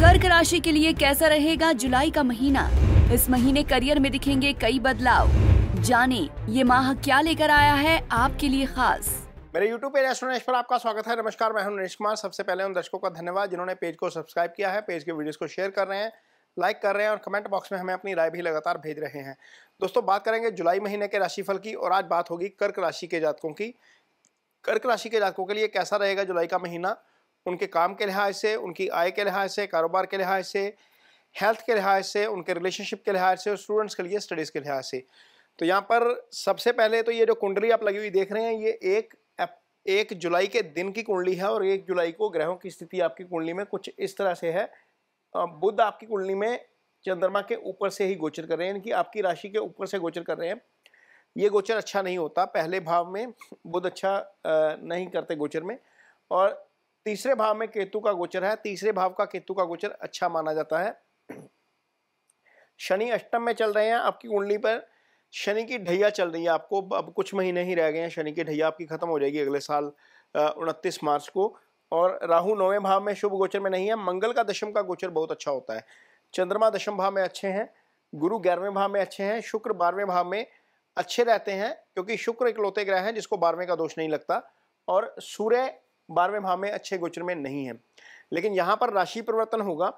कर्क राशि के लिए कैसा रहेगा जुलाई का महीना इस महीने करियर में दिखेंगे कई बदलाव जाने ये माह क्या लेकर आया है आपके लिए खास मेरे YouTube पेज एस्ट्रोनेश पर आपका स्वागत है नमस्कार मैं हूं नरेश कुमार सबसे पहले उन दर्शकों का धन्यवाद जिन्होंने पेज को सब्सक्राइब किया है पेज के वीडियोस को शेयर कर रहे हैं लाइक कर रहे हैं और कमेंट बॉक्स में हमें अपनी राय भी लगातार भेज रहे हैं दोस्तों बात करेंगे जुलाई महीने के राशिफल की और आज बात होगी कर्क राशि के जातकों की कर्क राशि के जातकों के लिए कैसा रहेगा जुलाई का महीना उनके काम के लिहाज से उनकी आय के लिहाज से कारोबार के लिहाज से हेल्थ के लिहाज से उनके रिलेशनशिप के लिहाज से और स्टूडेंट्स के लिए स्टडीज़ के लिहाज से तो यहाँ पर सबसे पहले तो ये जो कुंडली आप लगी हुई देख रहे हैं ये एक एक जुलाई के दिन की कुंडली है और एक जुलाई को ग्रहों की स्थिति आपकी कुंडली में कुछ इस तरह से है बुद्ध आपकी कुंडली में चंद्रमा के ऊपर से ही गोचर कर रहे हैं यानी कि आपकी राशि के ऊपर से गोचर कर रहे हैं ये गोचर अच्छा नहीं होता पहले भाव में बुद्ध अच्छा नहीं करते गोचर में और तीसरे भाव में केतु का गोचर है तीसरे भाव का केतु का गोचर अच्छा माना जाता है शनि अष्टम में चल रहे हैं आपकी कुंडली पर शनि की ढैया चल रही है आपको अब कुछ महीने ही रह गए हैं शनि की ढैया आपकी खत्म हो जाएगी अगले साल उनतीस मार्च को और राहु नौवें भाव में शुभ गोचर में नहीं है मंगल का दशम का गोचर बहुत अच्छा होता है चंद्रमा दशम भाव में अच्छे हैं गुरु ग्यारहवें भाव में अच्छे हैं शुक्र बारहवें भाव में अच्छे रहते हैं क्योंकि शुक्र इकलौते ग्रह हैं जिसको बारहवें का दोष नहीं लगता और सूर्य बारहवें भाव में अच्छे गोचर में नहीं है लेकिन यहाँ पर राशि परिवर्तन होगा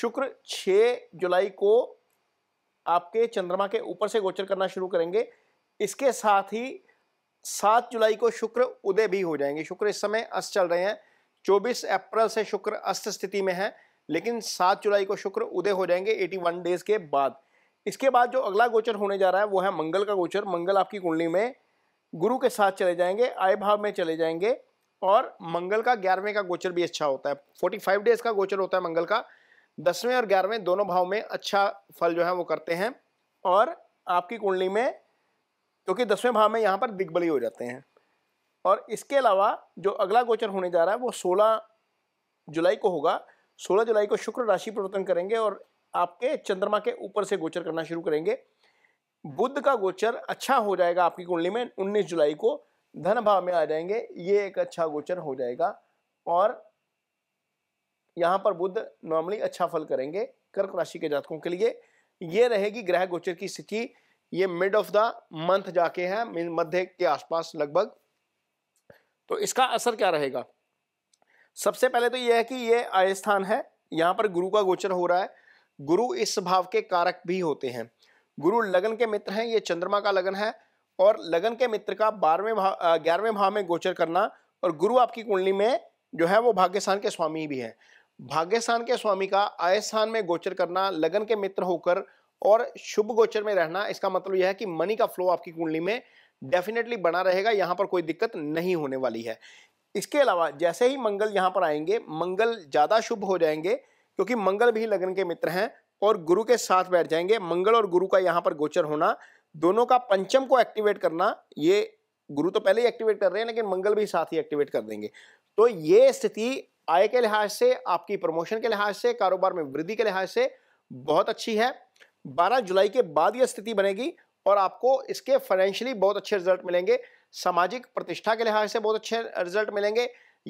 शुक्र 6 जुलाई को आपके चंद्रमा के ऊपर से गोचर करना शुरू करेंगे इसके साथ ही 7 जुलाई को शुक्र उदय भी हो जाएंगे शुक्र इस समय अस्त चल रहे हैं 24 अप्रैल से शुक्र अस्त स्थिति में है लेकिन 7 जुलाई को शुक्र उदय हो जाएंगे 81 डेज के बाद इसके बाद जो अगला गोचर होने जा रहा है वो है मंगल का गोचर मंगल आपकी कुंडली में गुरु के साथ चले जाएंगे आय भाव में चले जाएंगे और मंगल का ग्यारहवें का गोचर भी अच्छा होता है फोर्टी फाइव डेज का गोचर होता है मंगल का दसवें और ग्यारहवें दोनों भाव में अच्छा फल जो है वो करते हैं और आपकी कुंडली में क्योंकि तो दसवें भाव में यहाँ पर दिग्बली हो जाते हैं और इसके अलावा जो अगला गोचर होने जा रहा है वो सोलह जुलाई को होगा सोलह जुलाई को शुक्र राशि परिवर्तन करेंगे और आपके चंद्रमा के ऊपर से गोचर करना शुरू करेंगे बुद्ध का गोचर अच्छा हो जाएगा आपकी कुंडली में 19 जुलाई को धन भाव में आ जाएंगे ये एक अच्छा गोचर हो जाएगा और यहाँ पर बुद्ध नॉर्मली अच्छा फल करेंगे कर्क राशि के जातकों के लिए ये रहेगी ग्रह गोचर की स्थिति ये मिड ऑफ द मंथ जाके है मध्य के आसपास लगभग तो इसका असर क्या रहेगा सबसे पहले तो यह है कि ये आय स्थान है यहाँ पर गुरु का गोचर हो रहा है गुरु इस भाव के कारक भी होते हैं गुरु लगन के मित्र हैं ये चंद्रमा का लगन है और लगन के मित्र का बारहवें भाव ग्यारहवें भाव में गोचर करना और गुरु आपकी कुंडली में जो है वो भाग्यस्थान के स्वामी भी है भाग्यस्थान के स्वामी का आय स्थान में गोचर करना लगन के मित्र होकर और शुभ गोचर में रहना इसका मतलब यह है कि मनी का फ्लो आपकी कुंडली में डेफिनेटली बना रहेगा यहाँ पर कोई दिक्कत नहीं होने वाली है इसके अलावा जैसे ही मंगल यहाँ पर आएंगे मंगल ज़्यादा शुभ हो जाएंगे क्योंकि मंगल भी लगन के मित्र हैं और गुरु के साथ बैठ जाएंगे मंगल और गुरु का यहाँ पर गोचर होना दोनों का पंचम को एक्टिवेट करना ये गुरु तो पहले ही एक्टिवेट कर रहे हैं लेकिन मंगल भी साथ ही एक्टिवेट कर देंगे तो ये स्थिति आय के लिहाज से आपकी प्रमोशन के लिहाज से कारोबार में वृद्धि के लिहाज से बहुत अच्छी है 12 जुलाई के बाद यह स्थिति बनेगी और आपको इसके फाइनेंशियली बहुत अच्छे रिजल्ट मिलेंगे सामाजिक प्रतिष्ठा के लिहाज से बहुत अच्छे रिजल्ट मिलेंगे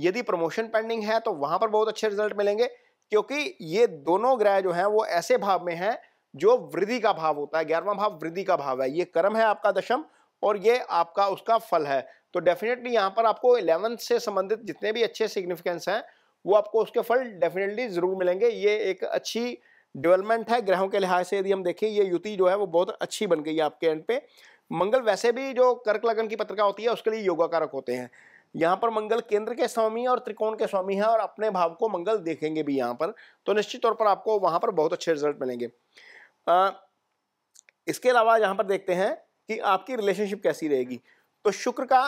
यदि प्रमोशन पेंडिंग है तो वहां पर बहुत अच्छे रिजल्ट मिलेंगे क्योंकि ये दोनों ग्रह जो हैं वो ऐसे भाव में हैं जो वृद्धि का भाव होता है ग्यारहवां भाव वृद्धि का भाव है ये कर्म है आपका दशम और ये आपका उसका फल है तो डेफिनेटली यहाँ पर आपको इलेवंथ से संबंधित जितने भी अच्छे सिग्निफिकेंस हैं वो आपको उसके फल डेफिनेटली ज़रूर मिलेंगे ये एक अच्छी डेवलपमेंट है ग्रहों के लिहाज से यदि हम देखें ये युति जो है वो बहुत अच्छी बन गई है आपके एंड पे मंगल वैसे भी जो कर्क लगन की पत्रिका होती है उसके लिए योगाकारक होते हैं यहाँ पर मंगल केंद्र के स्वामी और त्रिकोण के स्वामी हैं और अपने भाव को मंगल देखेंगे भी यहाँ पर तो निश्चित तौर पर आपको वहाँ पर बहुत अच्छे रिजल्ट मिलेंगे आ, इसके अलावा यहाँ पर देखते हैं कि आपकी रिलेशनशिप कैसी रहेगी तो शुक्र का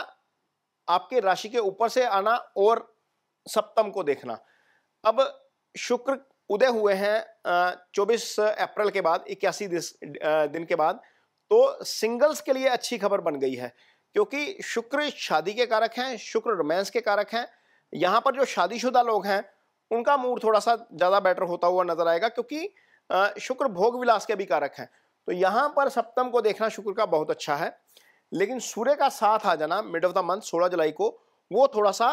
आपके राशि के ऊपर से आना और सप्तम को देखना अब शुक्र उदय हुए हैं चौबीस अप्रैल के बाद इक्यासी दिन के बाद तो सिंगल्स के लिए अच्छी खबर बन गई है क्योंकि शुक्र शादी के कारक हैं शुक्र रोमांस के कारक हैं यहाँ पर जो शादीशुदा लोग हैं उनका मूड थोड़ा सा ज़्यादा बेटर होता हुआ नजर आएगा क्योंकि शुक्र भोग विलास के भी कारक हैं तो यहाँ पर सप्तम को देखना शुक्र का बहुत अच्छा है लेकिन सूर्य का साथ आ जाना मिड ऑफ द मंथ सोलह जुलाई को वो थोड़ा सा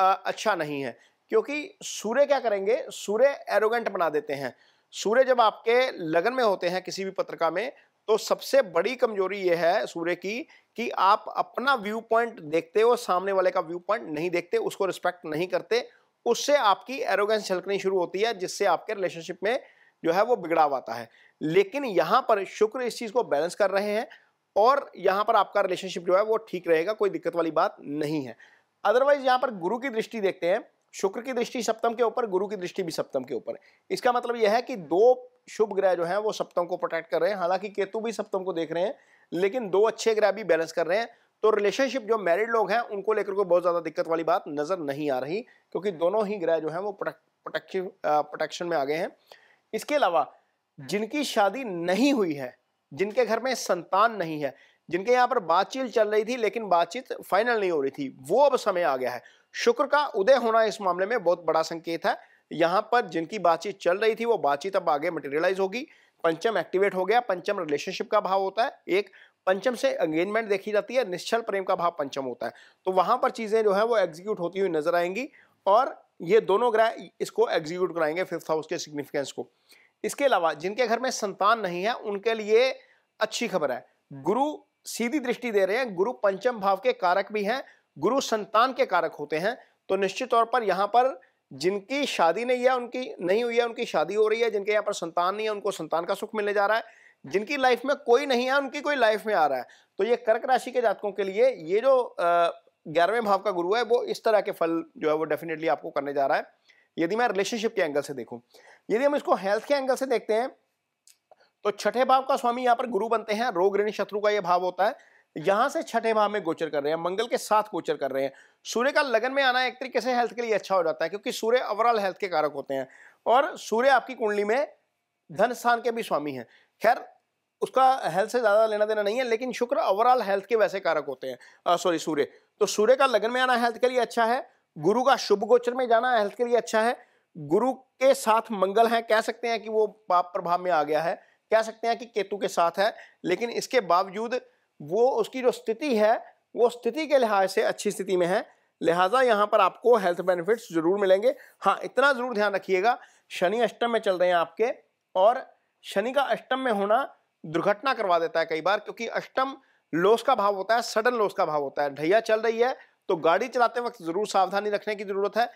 अच्छा नहीं है क्योंकि सूर्य क्या करेंगे सूर्य एरोगेंट बना देते हैं सूर्य जब आपके लगन में होते हैं किसी भी पत्रिका में तो सबसे बड़ी कमजोरी यह है सूर्य की कि आप अपना व्यू पॉइंट देखते हो सामने वाले का व्यू पॉइंट नहीं देखते उसको रिस्पेक्ट नहीं करते उससे आपकी एरोगेंस झलकनी शुरू होती है जिससे आपके रिलेशनशिप में जो है वो बिगड़ा हुआ है लेकिन यहाँ पर शुक्र इस चीज़ को बैलेंस कर रहे हैं और यहाँ पर आपका रिलेशनशिप जो है वो ठीक रहेगा कोई दिक्कत वाली बात नहीं है अदरवाइज यहाँ पर गुरु की दृष्टि देखते हैं शुक्र की दृष्टि सप्तम के ऊपर गुरु की दृष्टि भी सप्तम के ऊपर इसका मतलब यह है कि दो शुभ ग्रह जो है वो सप्तम को प्रोटेक्ट कर रहे हैं हालांकि केतु भी सप्तम को देख रहे हैं लेकिन दो अच्छे ग्रह भी बैलेंस कर रहे हैं तो रिलेशनशिप जो मैरिड लोग हैं उनको लेकर कोई बहुत ज़्यादा दिक्कत वाली बात नज़र नहीं आ रही क्योंकि दोनों ही ग्रह जो हैं वो प्रोटेक्टिव प्रोटेक्शन में आ गए हैं इसके अलावा जिनकी शादी नहीं हुई है जिनके घर में संतान नहीं है जिनके यहाँ पर बातचीत चल रही थी लेकिन बातचीत फाइनल नहीं हो रही थी वो अब समय आ गया है शुक्र का उदय होना इस मामले में बहुत बड़ा संकेत है यहाँ पर जिनकी बातचीत चल रही थी वो बातचीत अब आगे मटेरियलाइज होगी पंचम एक्टिवेट हो गया पंचम रिलेशनशिप का भाव होता है एक पंचम से एंगेजमेंट देखी जाती है निश्चल प्रेम का भाव पंचम होता है तो वहां पर चीजें जो है वो एग्जीक्यूट होती हुई नजर आएंगी और ये दोनों ग्रह इसको एग्जीक्यूट कराएंगे फिफ्थ हाउस के सिग्निफिकेंस को इसके अलावा जिनके घर में संतान नहीं है उनके लिए अच्छी खबर है गुरु सीधी दृष्टि दे रहे हैं गुरु पंचम भाव के कारक भी हैं गुरु संतान के कारक होते हैं तो निश्चित तौर पर यहाँ पर जिनकी शादी नहीं है उनकी नहीं हुई है उनकी शादी हो रही है जिनके यहाँ पर संतान नहीं है उनको संतान का सुख मिलने जा रहा है जिनकी लाइफ में कोई नहीं है उनकी कोई लाइफ में आ रहा है तो ये कर्क राशि के जातकों के लिए ये जो ग्यारहवें भाव का गुरु है वो इस तरह के फल जो है वो डेफिनेटली आपको करने जा रहा है यदि मैं रिलेशनशिप के एंगल से देखूं यदि हम इसको हेल्थ के एंगल से देखते हैं तो छठे भाव का स्वामी यहाँ पर गुरु बनते हैं रोग ऋणी शत्रु का ये भाव होता है यहां से छठे भाव में गोचर कर रहे हैं मंगल के साथ गोचर कर रहे हैं सूर्य का लगन में आना एक तरीके से हेल्थ के लिए अच्छा हो जाता है क्योंकि सूर्य ओवरऑल हेल्थ के कारक होते हैं और सूर्य आपकी कुंडली में धन स्थान के भी स्वामी हैं खैर उसका हेल्थ से ज़्यादा लेना देना नहीं है लेकिन शुक्र ओवरऑल हेल्थ के वैसे कारक होते हैं सॉरी सूर्य तो सूर्य का लगन में आना हेल्थ के लिए अच्छा है गुरु का शुभ गोचर में जाना हेल्थ के लिए अच्छा है गुरु के साथ मंगल है कह सकते हैं कि वो पाप प्रभाव में आ गया है कह सकते हैं कि केतु के साथ है लेकिन इसके बावजूद वो उसकी जो स्थिति है वो स्थिति के लिहाज से अच्छी स्थिति में है लिहाजा यहाँ पर आपको हेल्थ बेनिफिट्स जरूर मिलेंगे हाँ इतना जरूर ध्यान रखिएगा शनि अष्टम में चल रहे हैं आपके और शनि का अष्टम में होना दुर्घटना करवा देता है कई बार क्योंकि अष्टम लॉस का भाव होता है सडन लॉस का भाव होता है ढैया चल रही है तो गाड़ी चलाते वक्त जरूर सावधानी रखने की जरूरत है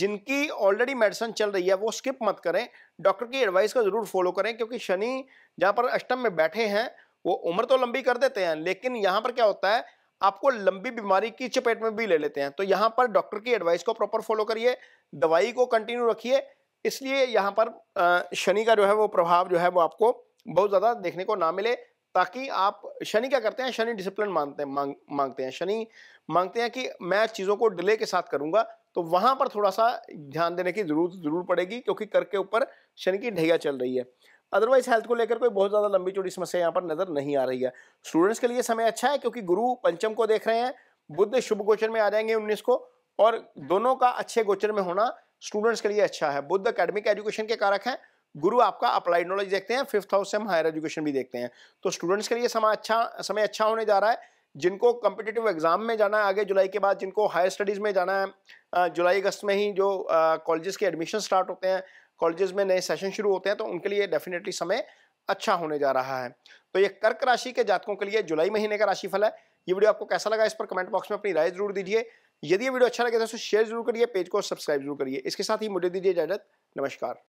जिनकी ऑलरेडी मेडिसिन चल रही है वो स्किप मत करें डॉक्टर की एडवाइस का जरूर फॉलो करें क्योंकि शनि जहाँ पर अष्टम में बैठे हैं वो उम्र तो लंबी कर देते हैं लेकिन यहाँ पर क्या होता है आपको लंबी बीमारी की चपेट में भी ले लेते हैं तो यहाँ पर डॉक्टर की एडवाइस को प्रॉपर फॉलो करिए दवाई को कंटिन्यू रखिए इसलिए यहाँ पर शनि का जो है वो प्रभाव जो है वो आपको बहुत ज़्यादा देखने को ना मिले ताकि आप शनि क्या करते हैं शनि डिसिप्लिन मांगते हैं मांग मांगते हैं शनि मांगते हैं कि मैं चीज़ों को डिले के साथ करूंगा तो वहां पर थोड़ा सा ध्यान देने की जरूरत जरूर पड़ेगी क्योंकि कर के ऊपर शनि की ढैया चल रही है अदरवाइज हेल्थ को लेकर कोई बहुत ज़्यादा लंबी चौड़ी समस्या यहाँ पर नज़र नहीं आ रही है स्टूडेंट्स के लिए समय अच्छा है क्योंकि गुरु पंचम को देख रहे हैं बुद्ध शुभ गोचर में आ जाएंगे उन्नीस को और दोनों का अच्छे गोचर में होना स्टूडेंट्स के लिए अच्छा है बुद्ध अकेडमिक एजुकेशन के कारक हैं गुरु आपका अप्लाइड नॉलेज देखते हैं फिफ्थ हाउस से हम हायर एजुकेशन भी देखते हैं तो स्टूडेंट्स के लिए समय अच्छा समय अच्छा होने जा रहा है जिनको कम्पिटेटिव एग्जाम में जाना है आगे जुलाई के बाद जिनको हायर स्टडीज़ में जाना है जुलाई अगस्त में ही जो कॉलेजेस के एडमिशन स्टार्ट होते हैं कॉलेजेस में नए सेशन शुरू होते हैं तो उनके लिए डेफिनेटली समय अच्छा होने जा रहा है तो ये कर्क राशि के जातकों के लिए जुलाई महीने का राशिफल है ये वीडियो आपको कैसा लगा इस पर कमेंट बॉक्स में अपनी राय जरूर दीजिए यदि ये वीडियो अच्छा लगे तो शेयर जरूर करिए पेज को सब्सक्राइब जरूर करिए इसके साथ ही मुझे दीजिए इजाजत नमस्कार